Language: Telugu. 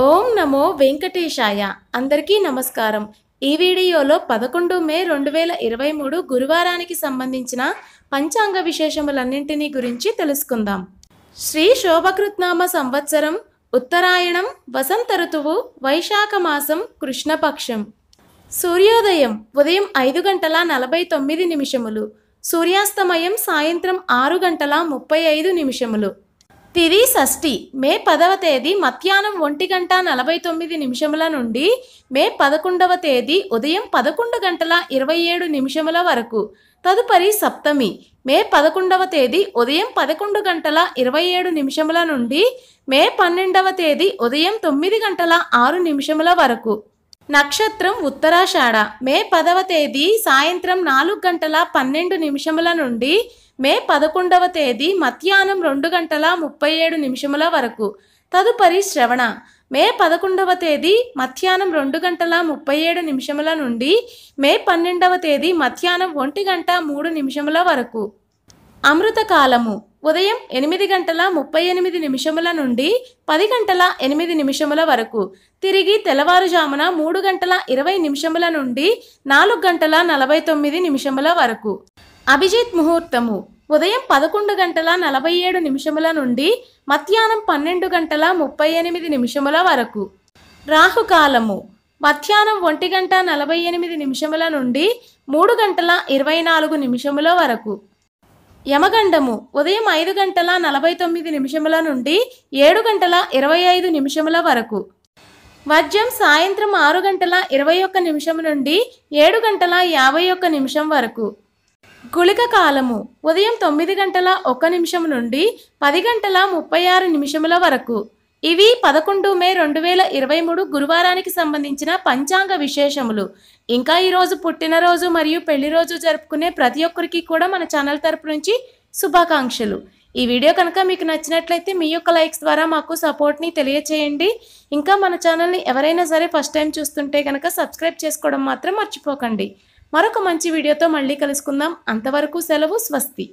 ఓం నమో వెంకటేశాయ అందరికీ నమస్కారం ఈ వీడియోలో పదకొండు మే రెండు వేల ఇరవై మూడు గురువారానికి సంబంధించిన పంచాంగ విశేషములన్నింటినీ గురించి తెలుసుకుందాం శ్రీ శోభకృత్నామ సంవత్సరం ఉత్తరాయణం వసంత ఋతువు వైశాఖ మాసం కృష్ణపక్షం సూర్యోదయం ఉదయం ఐదు గంటల నలభై తొమ్మిది నిమిషములు సూర్యాస్తమయం సాయంత్రం ఆరు గంటల ముప్పై ఐదు నిమిషములు తిది షష్ఠి మే పదవ తేదీ మధ్యాహ్నం ఒంటి గంట నలభై తొమ్మిది నిమిషముల నుండి మే పదకొండవ తేదీ ఉదయం పదకొండు గంటల ఇరవై ఏడు నిమిషముల వరకు తదుపరి సప్తమి మే పదకొండవ తేదీ ఉదయం పదకొండు గంటల ఇరవై ఏడు నిమిషముల నుండి మే పన్నెండవ తేదీ ఉదయం తొమ్మిది గంటల ఆరు నిమిషముల వరకు నక్షత్రం ఉత్తరాషాఢ మే పదవ తేదీ సాయంత్రం నాలుగు గంటల పన్నెండు నిమిషముల నుండి మే పదకొండవ తేదీ మధ్యాహ్నం రెండు గంటల ముప్పై ఏడు నిమిషముల వరకు తదుపరి శ్రవణ మే పదకొండవ తేదీ మధ్యాహ్నం రెండు గంటల ముప్పై ఏడు నిమిషముల నుండి మే పన్నెండవ తేదీ మధ్యాహ్నం ఒంటి గంట మూడు నిమిషముల వరకు అమృతకాలము ఉదయం ఎనిమిది గంటల ముప్పై ఎనిమిది నిమిషముల నుండి పది గంటల ఎనిమిది నిమిషముల వరకు తిరిగి తెల్లవారుజామున మూడు గంటల ఇరవై నిమిషముల నుండి నాలుగు గంటల నలభై తొమ్మిది నిమిషముల వరకు అభిజిత్ ముహూర్తము ఉదయం పదకొండు గంటల నలభై ఏడు నిమిషముల నుండి మధ్యాహ్నం పన్నెండు గంటల ముప్పై ఎనిమిది నిమిషముల వరకు రాహుకాలము మధ్యాహ్నం ఒంటి గంట నలభై ఎనిమిది నిమిషముల నుండి మూడు గంటల ఇరవై నాలుగు నిమిషముల వరకు యమగండము ఉదయం ఐదు గంటల నలభై తొమ్మిది నిమిషముల నుండి ఏడు గంటల ఇరవై ఐదు నిమిషముల వరకు వజ్రం సాయంత్రం ఆరు గంటల ఇరవై ఒక్క నిమిషం నుండి ఏడు గంటల యాభై ఒక్క నిమిషం వరకు గుళిక కాలము ఉదయం తొమ్మిది గంటల ఒక్క నిమిషం నుండి పది గంటల ముప్పై ఆరు నిమిషముల వరకు ఇవి పదకొండు మే రెండు వేల ఇరవై మూడు గురువారానికి సంబంధించిన పంచాంగ విశేషములు ఇంకా ఈరోజు పుట్టినరోజు మరియు పెళ్లి రోజు జరుపుకునే ప్రతి ఒక్కరికి కూడా మన ఛానల్ తరపు నుంచి శుభాకాంక్షలు ఈ వీడియో కనుక మీకు నచ్చినట్లయితే మీ యొక్క లైక్స్ ద్వారా మాకు సపోర్ట్ని తెలియచేయండి ఇంకా మన ఛానల్ని ఎవరైనా సరే ఫస్ట్ టైం చూస్తుంటే కనుక సబ్స్క్రైబ్ చేసుకోవడం మాత్రం మర్చిపోకండి మరొక మంచి వీడియోతో మళ్ళీ కలుసుకుందాం అంతవరకు సెలవు స్వస్తి